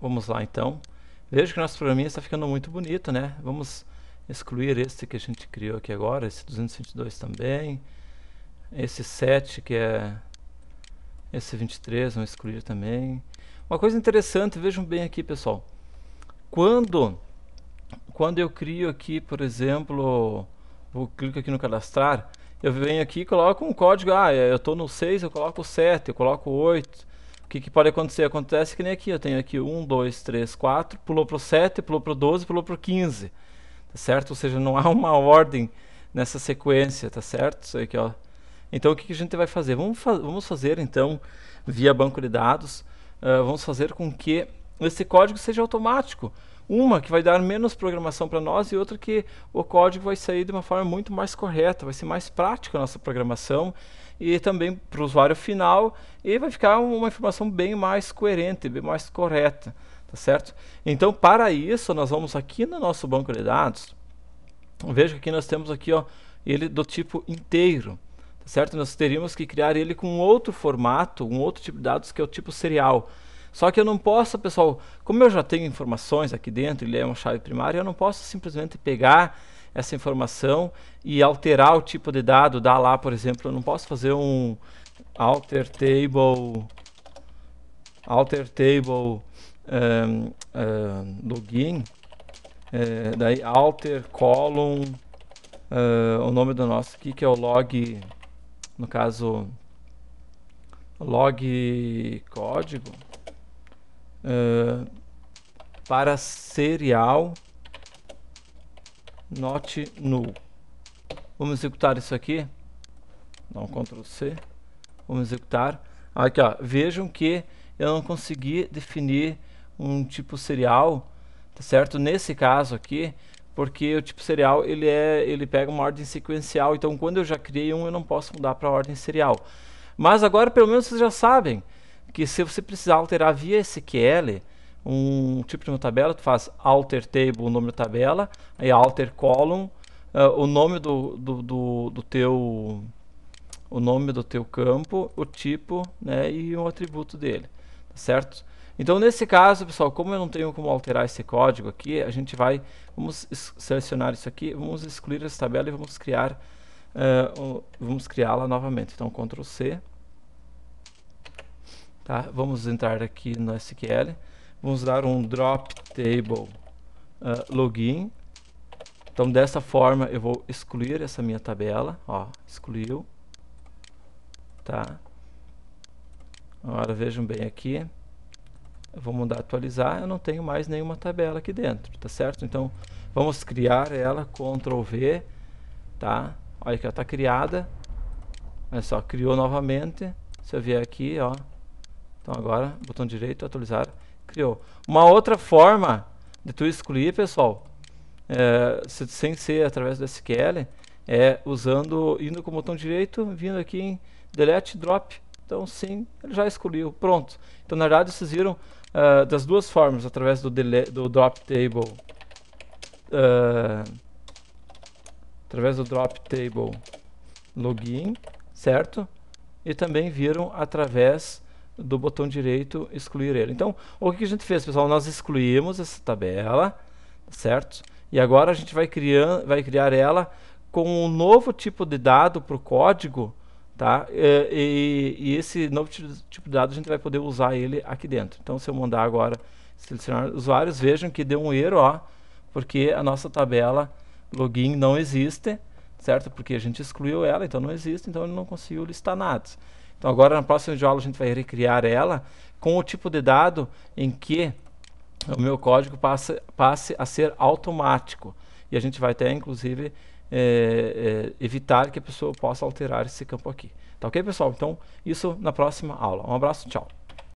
Vamos lá então. Vejo que nosso programinha está ficando muito bonito, né? Vamos excluir este que a gente criou aqui agora, esse 222 também. Esse 7 que é... Esse 23, vamos excluir também. Uma coisa interessante, vejam bem aqui pessoal. Quando, quando eu crio aqui, por exemplo, vou clico aqui no cadastrar, eu venho aqui e coloco um código, ah, eu estou no 6, eu coloco 7, eu coloco 8 o que, que, pode acontecer? Acontece que nem aqui, eu tenho aqui 1, 2, 3, 4, pulou para o 7, pulou para o 12, pulou para o 15. Tá certo? Ou seja, não há uma ordem nessa sequência, tá certo? Isso aqui, ó. Então o que, que a gente vai fazer? Vamos, fa vamos fazer então, via banco de dados, uh, vamos fazer com que esse código seja automático. Uma que vai dar menos programação para nós e outra que o código vai sair de uma forma muito mais correta, vai ser mais prática a nossa programação e também para o usuário final e vai ficar uma informação bem mais coerente, bem mais correta, tá certo? Então, para isso, nós vamos aqui no nosso banco de dados. Veja que aqui nós temos aqui, ó, ele do tipo inteiro, tá certo? Nós teríamos que criar ele com outro formato, um outro tipo de dados que é o tipo serial. Só que eu não posso, pessoal, como eu já tenho informações aqui dentro, ele é uma chave primária, eu não posso simplesmente pegar essa informação e alterar o tipo de dado, dar lá, por exemplo, eu não posso fazer um alter table alter table um, ehm, um, ehm, login é, daí alter column uh, o nome do nosso aqui que é o log no caso log código ah, para serial not null. Vamos executar isso aqui. Dá um Ctrl C. Vamos executar. Aqui, ó. Vejam que eu não consegui definir um tipo serial, tá certo? Nesse caso aqui, porque o tipo serial ele é, ele pega uma ordem sequencial. Então, quando eu já criei um, eu não posso mudar para ordem serial. Mas agora, pelo menos, vocês já sabem que se você precisar alterar via SQL um tipo de uma tabela, tu faz alter table, o nome da tabela, aí alter column, uh, o nome do, do, do, do, teu o nome do teu campo, o tipo, né, e um atributo dele, tá certo? Então nesse caso, pessoal, como eu não tenho como alterar esse código aqui, a gente vai vamos selecionar isso aqui, vamos excluir essa tabela e vamos criar uh, vamos criá-la novamente. Então Ctrl C Tá? Vamos entrar aqui no SQL, vamos dar um drop table uh, login. Então dessa forma eu vou excluir essa minha tabela, ó, excluiu, tá? Agora vejam bem aqui, eu vou mudar atualizar, eu não tenho mais nenhuma tabela aqui dentro, tá certo? Então vamos criar ela, Ctrl V, tá? Olha que ela está criada, olha só, criou novamente, se eu vier aqui, ó, então agora, botão direito, atualizar, criou. Uma outra forma de tu excluir, pessoal, é, sem ser através do SQL, é usando, indo com o botão direito, vindo aqui em Delete Drop. Então sim, ele já excluiu, pronto. Então na verdade vocês viram uh, das duas formas, através do, do Drop Table. Uh, através do Drop Table Login, certo? E também viram através do botão direito excluir ele. Então, o que a gente fez, pessoal? Nós excluímos essa tabela, tá certo? E agora a gente vai, criar vai criar ela com um novo tipo de dado para o código, tá? E, e, e, esse novo tipo de dado a gente vai poder usar ele aqui dentro. Então, se eu mandar agora selecionar usuários, vejam que deu um erro, ó, porque a nossa tabela login não existe, certo? Porque a gente excluiu ela, então não existe, então ele não conseguiu listar nada. Então agora na próxima aula a gente vai recriar ela com o tipo de dado em que o meu código passe, passe a ser automático. E a gente vai até inclusive é, é, evitar que a pessoa possa alterar esse campo aqui. Tá ok, pessoal? Então isso na próxima aula. Um abraço, tchau.